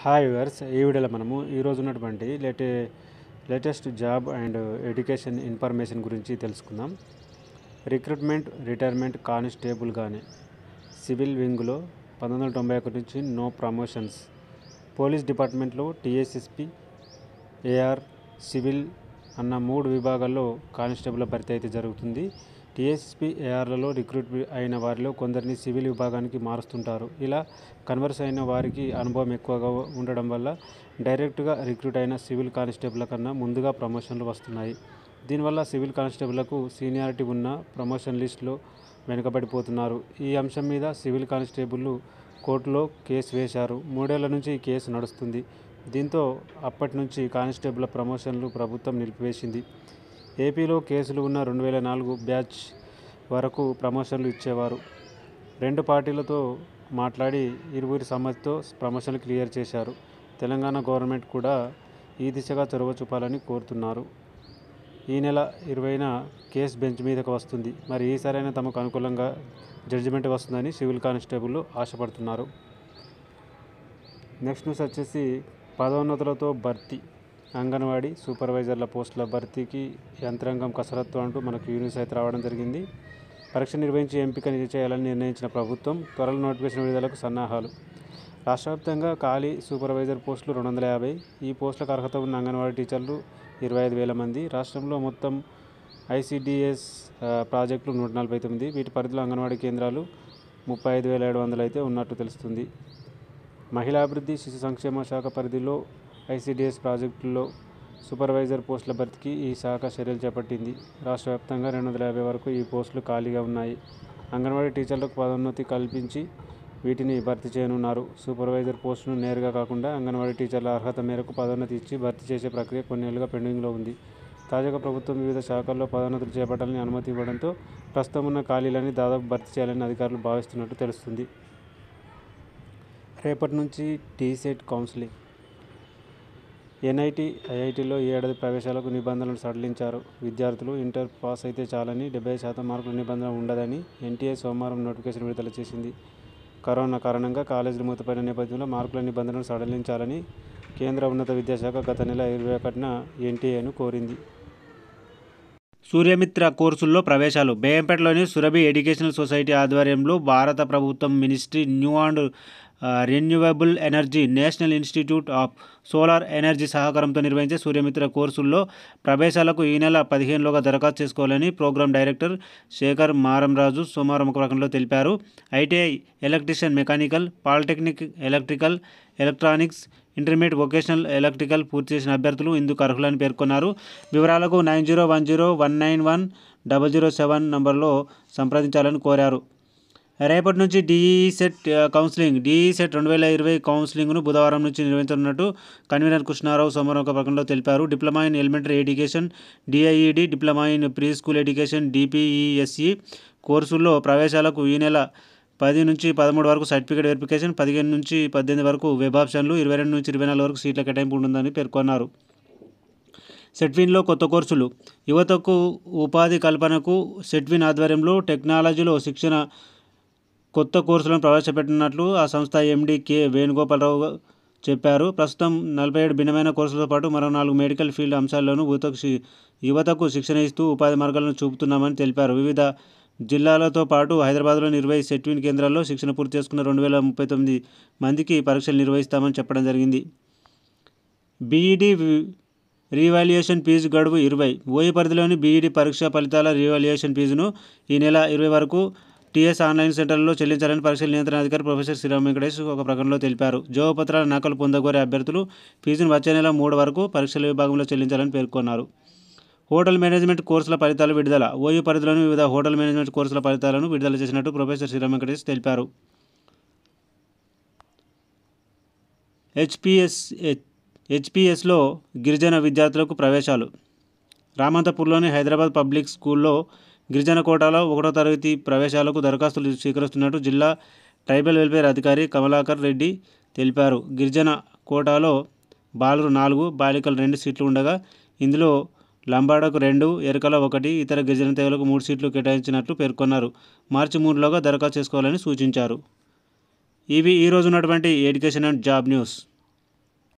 hi viewers ఈ వీడియోలో మనము ఈరోజు ఉన్నటువంటి లేటే latest job and education information గురించి తెలుసుకుందాం రిక్రూట్మెంట్ రిటైర్మెంట్ కానిస్టేబుల్ కానీ సివిల్ వింగ్లో పంతొమ్మిది వందల తొంభై ఒకటి నుంచి నో ప్రమోషన్స్ పోలీస్ డిపార్ట్మెంట్లో టీఎస్ఎస్పి ఏఆర్ సివిల్ అన్న మూడు విభాగాల్లో కానిస్టేబుల్ భర్తీ అయితే జరుగుతుంది టీఎస్పీ ఏఆర్లలో రిక్రూట్ అయిన వారిలో కొందరిని సివిల్ విభాగానికి మారుస్తుంటారు ఇలా కన్వర్స్ అయిన వారికి అనుభవం ఎక్కువగా ఉండడం వల్ల డైరెక్ట్గా రిక్రూట్ అయిన సివిల్ కానిస్టేబుల్ కన్నా ముందుగా ప్రమోషన్లు వస్తున్నాయి దీనివల్ల సివిల్ కానిస్టేబుల్కు సీనియారిటీ ఉన్న ప్రమోషన్ లిస్టులో వెనుకబడిపోతున్నారు ఈ అంశం మీద సివిల్ కానిస్టేబుల్ కోర్టులో కేసు వేశారు మూడేళ్ల నుంచి ఈ కేసు నడుస్తుంది దీంతో అప్పటి నుంచి కానిస్టేబుల్ ప్రమోషన్లు ప్రభుత్వం నిలిపివేసింది ఏపీలో కేసులు ఉన్న రెండు వేల నాలుగు బ్యాచ్ వరకు ప్రమోషన్లు ఇచ్చేవారు రెండు పార్టీలతో మాట్లాడి ఇరువురి సమ్మతితో ప్రమోషన్లు క్లియర్ చేశారు తెలంగాణ గవర్నమెంట్ కూడా ఈ దిశగా చొరవ చూపాలని కోరుతున్నారు ఈ నెల ఇరవైన కేసు బెంచ్ మీదకు వస్తుంది మరి ఈసారైనా తమకు అనుకూలంగా జడ్జిమెంట్ వస్తుందని సివిల్ కానిస్టేబుల్ ఆశపడుతున్నారు నెక్స్ట్ న్యూస్ వచ్చేసి పదోన్నతులతో భర్తీ అంగన్వాడీ సూపర్వైజర్ల పోస్టుల భర్తీకి యంత్రాంగం కసరత్తు అంటూ మనకు యూనిస్ అయితే రావడం జరిగింది పరీక్ష నిర్వహించి ఎంపిక చేయాలని నిర్ణయించిన ప్రభుత్వం త్వరలో నోటిఫికేషన్ విడుదలకు సన్నాహాలు రాష్ట్ర వ్యాప్తంగా ఖాళీ సూపర్వైజర్ పోస్టులు రెండు వందల యాభై ఈ పోస్టులకు అర్హత ఉన్న అంగన్వాడీ టీచర్లు ఇరవై ఐదు వేల మంది రాష్ట్రంలో మొత్తం ఐసిడిఎస్ ప్రాజెక్టులు నూట నలభై తొమ్మిది వీటి పరిధిలో అంగన్వాడీ కేంద్రాలు ముప్పై ఐదు వేల ఏడు వందలు అయితే ఉన్నట్టు తెలుస్తుంది మహిళాభివృద్ధి శిశు సంక్షేమ శాఖ పరిధిలో ఐసీడీఎస్ ప్రాజెక్టుల్లో సూపర్వైజర్ పోస్టుల భర్తీకి ఈ శాఖ చర్యలు చేపట్టింది రాష్ట్ర వ్యాప్తంగా రెండు వందల యాభై వరకు ఈ పోస్టులు ఖాళీగా ఉన్నాయి అంగన్వాడీ టీచర్లకు పదోన్నతి కల్పించి వీటిని భర్తీ చేయనున్నారు సూపర్వైజర్ పోస్టును నేరుగా కాకుండా అంగన్వాడీ టీచర్ల అర్హత మేరకు పదోన్నతి ఇచ్చి భర్తీ చేసే ప్రక్రియ కొన్నేళ్లుగా పెండింగ్లో ఉంది తాజాగా ప్రభుత్వం వివిధ శాఖల్లో పదోన్నతులు చేపట్టాలని అనుమతి ఇవ్వడంతో ప్రస్తుతం ఉన్న ఖాళీలని దాదాపు భర్తీ చేయాలని అధికారులు భావిస్తున్నట్టు తెలుస్తుంది రేపటి నుంచి టీసెట్ కౌన్సిలింగ్ ఎన్ఐటి ఐఐటిలో ఈ ఏడాది ప్రవేశాలకు నిబంధనలు సడలించారు విద్యార్థులు ఇంటర్ పాస్ అయితే చాలని డెబ్బై శాతం మార్కుల నిబంధన ఉండదని ఎన్టీఏ సోమవారం నోటిఫికేషన్ విడుదల చేసింది కరోనా కారణంగా కాలేజీలు మూతపడిన నేపథ్యంలో మార్కుల నిబంధనలు సడలించాలని కేంద్ర ఉన్నత విద్యాశాఖ గత నెల ఇరవై ఒకటిన ఎన్టీఏను కోరింది సూర్యమిత్ర కోర్సుల్లో ప్రవేశాలు బేయంపేటలోని సురభి ఎడ్యుకేషనల్ సొసైటీ ఆధ్వర్యంలో భారత ప్రభుత్వం ministry new and renewable energy national institute of solar energy సహకారంతో నిర్వహించే సూర్యమిత్ర కోర్సుల్లో ప్రవేశాలకు ఈ నెల పదిహేనులోగా దరఖాస్తు చేసుకోవాలని ప్రోగ్రాం డైరెక్టర్ శేఖర్ మారంరాజు సోమవారం ఒక ప్రకటనలో తెలిపారు ITI electrician mechanical polytechnic electrical electronics intermediate vocational electrical పూర్తి చేసిన అభ్యర్థులు ఇందుకు అర్హులని పేర్కొన్నారు వివరాలకు nine zero one zero one nine one double zero seven నంబర్లో సంప్రదించాలని కోరారు రేపటి నుంచి DEECET counselling DEECET రెండు వేల ఇరవై కౌన్సిలింగ్ను బుధవారం నుంచి నిర్వహించనున్నట్టు కన్వీనర్ కృష్ణారావు సోమవారం ఒక ప్రకటనలో తెలిపారు diploma in elementary education DIEd diploma in pre school education DPESE కోర్సుల్లో ప్రవేశాలకు ఈ నెల పది నుంచి పదమూడు వరకు సర్టిఫికేట్ వెరిఫికేషన్ పదిహేను నుంచి పద్దెనిమిది వరకు వెబ్ ఆప్షన్లు ఇరవై రెండు నుంచి ఇరవై నాలుగు వరకు సీట్ల కేటాయింపు ఉంటుందని పేర్కొన్నారు సెట్విన్లో కొత్త కోర్సులు యువతకు ఉపాధి కల్పనకు సెట్విన్ ఆధ్వర్యంలో టెక్నాలజీలో శిక్షణ కొత్త కోర్సులను ప్రవేశపెట్టినట్లు ఆ సంస్థ ఎండీ కె వేణుగోపాలరావు చెప్పారు ప్రస్తుతం నలభై ఏడు భిన్నమైన కోర్సులతో పాటు మరో నాలుగు మెడికల్ ఫీల్డ్ అంశాల్లోనూ యువతకు యువతకు శిక్షణ ఇస్తూ ఉపాధి మార్గాలను చూపుతున్నామని తెలిపారు వివిధ జిల్లాలతో పాటు హైదరాబాద్లో నిర్వహించే సెట్విన్ కేంద్రాల్లో శిక్షణ పూర్తి చేసుకున్న రెండు వేల ముప్పై తొమ్మిది మందికి పరీక్షలు నిర్వహిస్తామని చెప్పడం జరిగింది బీఈడి రీవాల్యుయేషన్ ఫీజు గడువు ఇరవై ఓయి పరిధిలోని బీఈడి పరీక్షా ఫలితాల రీవాల్యుయేషన్ ఫీజును ఈ నెల ఇరవై వరకు టీఎస్ ఆన్లైన్ సెంటర్లో చెల్లించాలని పరీక్షల నియంత్రణ అధికారి ప్రొఫెసర్ శ్రీరామ్ వెంకటేష్ ఒక ప్రకటనలో తెలిపారు జోపత్రాల నకలు పొందగోరే అభ్యర్థులు ఫీజును వచ్చే నెల మూడు వరకు పరీక్షల విభాగంలో చెల్లించాలని పేర్కొన్నారు హోటల్ మేనేజ్మెంట్ కోర్సుల ఫలితాలు విడుదల ఓయూ పరిధిలోని వివిధ హోటల్ మేనేజ్మెంట్ కోర్సుల ఫలితాలను విడుదల చేసినట్టు ప్రొఫెసర్ శ్రీరామ్ వెంకటేష్ తెలిపారు హెచ్పిఎస్ హెచ్పిఎస్లో గిరిజన విద్యార్థులకు ప్రవేశాలు రామంతపూర్లోని హైదరాబాద్ పబ్లిక్ స్కూల్లో గిరిజన కోటాలో ఒకటో తరగతి ప్రవేశాలకు దరఖాస్తులు స్వీకరిస్తున్నట్టు జిల్లా ట్రైబల్ వెల్ఫేర్ అధికారి కమలాకర్ రెడ్డి తెలిపారు గిరిజన కోటాలో బాలురు నాలుగు బాలికలు రెండు సీట్లు ఉండగా ఇందులో లంబాడకు రెండు ఎరుకల ఒకటి ఇతర గిరిజన తెగలకు మూడు సీట్లు కేటాయించినట్లు పేర్కొన్నారు మార్చి మూడులోగా దరఖాస్తు చేసుకోవాలని సూచించారు ఇవి ఈరోజు ఉన్నటువంటి ఎడ్యుకేషన్ అండ్ జాబ్ న్యూస్